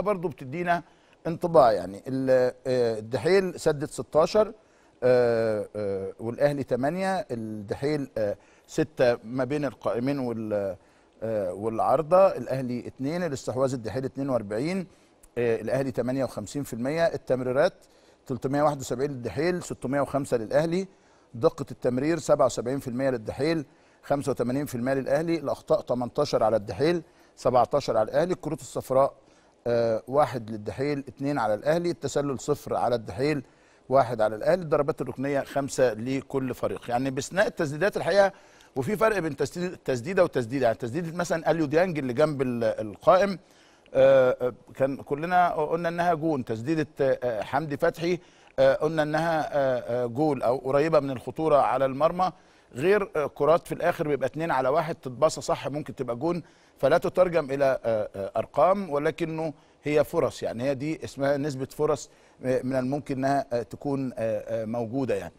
برضو بتدينا انطباع يعني آه، الدحيل سدد 16 آه، آه، والاهلي 8 الدحيل 6 ما بين القائمين والعارضه الاهلي 2 الاستحواذ الدحيل 42 الاهلي 58% التمريرات 371 للدحيل 605 للاهلي دقه التمرير 77% للدحيل 85% للاهلي الاخطاء 18 على الدحيل 17 على الاهلي الكروت الصفراء آه، واحد للدحيل اثنين على الاهلي التسلل صفر على الدحيل واحد على الاهلي الضربات الركنيه خمسه لكل فريق يعني باثناء التسديدات الحقيقه وفي فرق بين تسديده وتسديده يعني تسديده مثلا اليو ديانج اللي جنب القائم آه، آه، كان كلنا قلنا انها جون تسديده حمدي فتحي قلنا انها جول او قريبه من الخطوره على المرمى غير آه، كرات في الاخر بيبقى اتنين على واحد تتباصى صح ممكن تبقى جون فلا تترجم الى آه، آه، ارقام ولكنه هي فرص يعني هي دي اسمها نسبه فرص من الممكن انها تكون موجوده يعني